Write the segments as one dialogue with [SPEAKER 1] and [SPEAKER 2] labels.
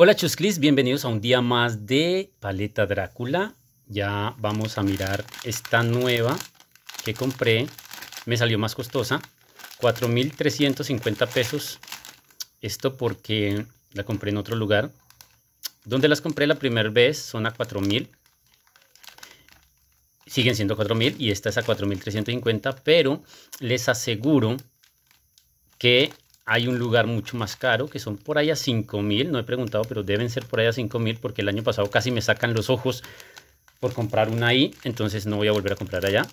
[SPEAKER 1] Hola Chusclis, bienvenidos a un día más de Paleta Drácula. Ya vamos a mirar esta nueva que compré. Me salió más costosa, 4.350 pesos. Esto porque la compré en otro lugar. Donde las compré la primera vez son a 4.000. Siguen siendo 4.000 y esta es a 4.350, pero les aseguro que hay un lugar mucho más caro que son por allá 5000 mil, no he preguntado, pero deben ser por allá 5000 mil porque el año pasado casi me sacan los ojos por comprar una ahí, entonces no voy a volver a comprar allá.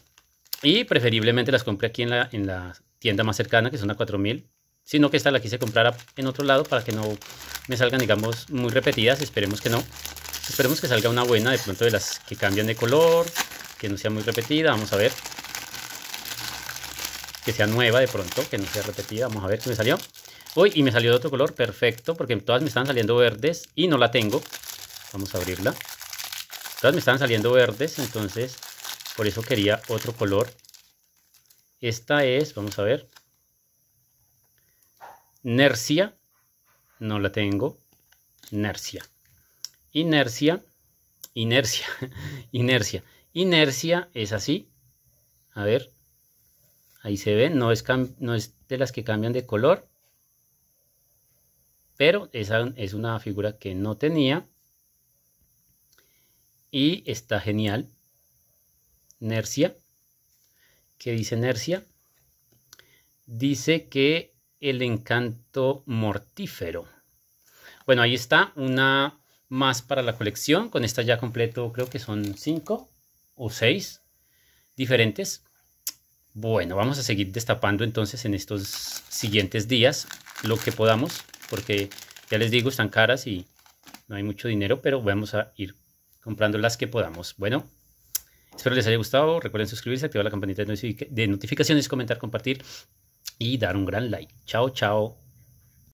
[SPEAKER 1] Y preferiblemente las compré aquí en la, en la tienda más cercana que son a $4,000. mil, sino que esta la quise comprar en otro lado para que no me salgan, digamos, muy repetidas, esperemos que no. Esperemos que salga una buena de pronto de las que cambian de color, que no sea muy repetida, vamos a ver que sea nueva de pronto, que no sea repetida. Vamos a ver si me salió. Uy, y me salió de otro color, perfecto, porque todas me están saliendo verdes y no la tengo. Vamos a abrirla. Todas me están saliendo verdes, entonces por eso quería otro color. Esta es, vamos a ver, Nercia. No la tengo. Nercia. Inercia. Inercia. Inercia. Inercia es así. A ver, Ahí se ven, no es, no es de las que cambian de color, pero esa es una figura que no tenía y está genial. Nercia, ¿qué dice Nercia? Dice que el encanto mortífero. Bueno, ahí está una más para la colección. Con esta ya completo, creo que son cinco o seis diferentes. Bueno, vamos a seguir destapando entonces en estos siguientes días lo que podamos, porque ya les digo, están caras y no hay mucho dinero, pero vamos a ir comprando las que podamos. Bueno, espero les haya gustado. Recuerden suscribirse, activar la campanita de, notificaciones, comentar, compartir y dar un gran like. Chao, chao.